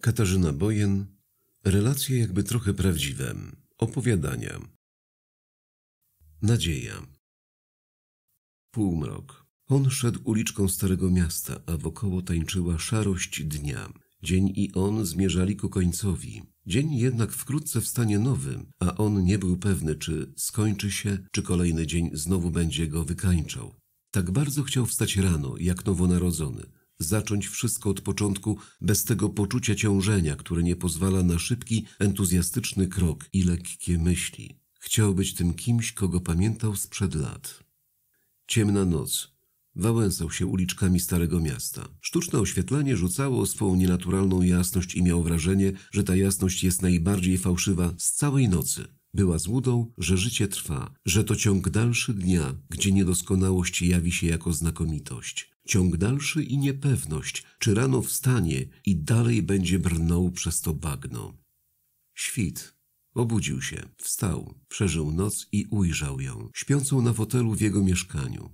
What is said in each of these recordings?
Katarzyna Bojen, relacje jakby trochę prawdziwe, opowiadania. Nadzieja. Półmrok. On szedł uliczką Starego Miasta, a wokoło tańczyła szarość dnia. Dzień i on zmierzali ku końcowi. Dzień jednak wkrótce wstanie nowy, a on nie był pewny, czy skończy się, czy kolejny dzień znowu będzie go wykańczał. Tak bardzo chciał wstać rano, jak nowonarodzony, zacząć wszystko od początku bez tego poczucia ciążenia, które nie pozwala na szybki, entuzjastyczny krok i lekkie myśli. Chciał być tym kimś, kogo pamiętał sprzed lat. Ciemna noc. Wałęsał się uliczkami Starego Miasta. Sztuczne oświetlenie rzucało swoją nienaturalną jasność i miał wrażenie, że ta jasność jest najbardziej fałszywa z całej nocy. Była złudą, że życie trwa, że to ciąg dalszy dnia, gdzie niedoskonałość jawi się jako znakomitość. Ciąg dalszy i niepewność, czy rano wstanie i dalej będzie brnął przez to bagno. Świt. Obudził się, wstał, przeżył noc i ujrzał ją, śpiącą na fotelu w jego mieszkaniu.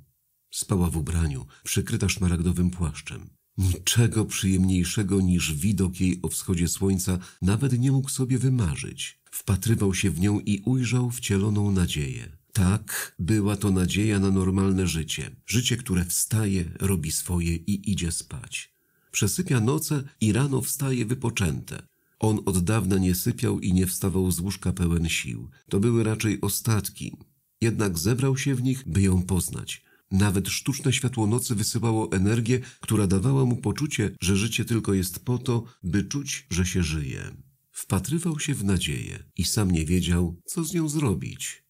Spała w ubraniu, przykryta szmaragdowym płaszczem. Niczego przyjemniejszego niż widok jej o wschodzie słońca nawet nie mógł sobie wymarzyć. Wpatrywał się w nią i ujrzał wcieloną nadzieję. Tak, była to nadzieja na normalne życie. Życie, które wstaje, robi swoje i idzie spać. Przesypia noce i rano wstaje wypoczęte. On od dawna nie sypiał i nie wstawał z łóżka pełen sił. To były raczej ostatki. Jednak zebrał się w nich, by ją poznać. Nawet sztuczne światło nocy wysyłało energię, która dawała mu poczucie, że życie tylko jest po to, by czuć, że się żyje. Wpatrywał się w nadzieję i sam nie wiedział, co z nią zrobić.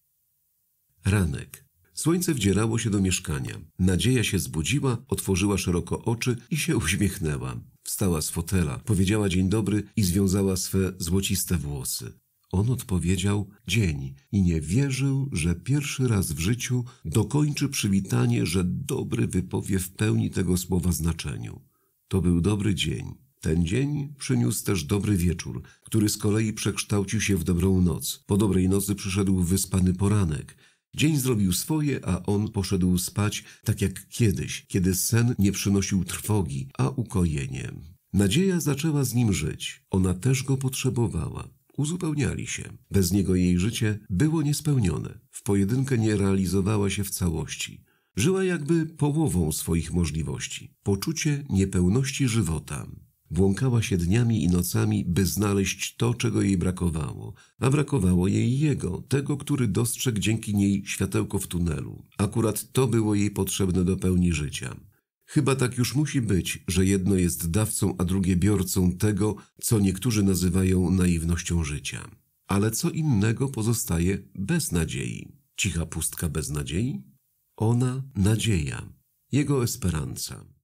Ranek. Słońce wdzierało się do mieszkania. Nadzieja się zbudziła, otworzyła szeroko oczy i się uśmiechnęła. Wstała z fotela, powiedziała dzień dobry i związała swe złociste włosy. On odpowiedział dzień i nie wierzył, że pierwszy raz w życiu dokończy przywitanie, że dobry wypowie w pełni tego słowa znaczeniu. To był dobry dzień. Ten dzień przyniósł też dobry wieczór, który z kolei przekształcił się w dobrą noc. Po dobrej nocy przyszedł wyspany poranek. Dzień zrobił swoje, a on poszedł spać tak jak kiedyś, kiedy sen nie przynosił trwogi, a ukojenie. Nadzieja zaczęła z nim żyć. Ona też go potrzebowała uzupełniali się. Bez niego jej życie było niespełnione. W pojedynkę nie realizowała się w całości. Żyła jakby połową swoich możliwości. Poczucie niepełności żywota. Błąkała się dniami i nocami, by znaleźć to, czego jej brakowało, a brakowało jej jego, tego, który dostrzegł dzięki niej światełko w tunelu. Akurat to było jej potrzebne do pełni życia. Chyba tak już musi być, że jedno jest dawcą, a drugie biorcą tego, co niektórzy nazywają naiwnością życia. Ale co innego pozostaje bez nadziei. Cicha pustka bez nadziei? Ona nadzieja, jego esperanza.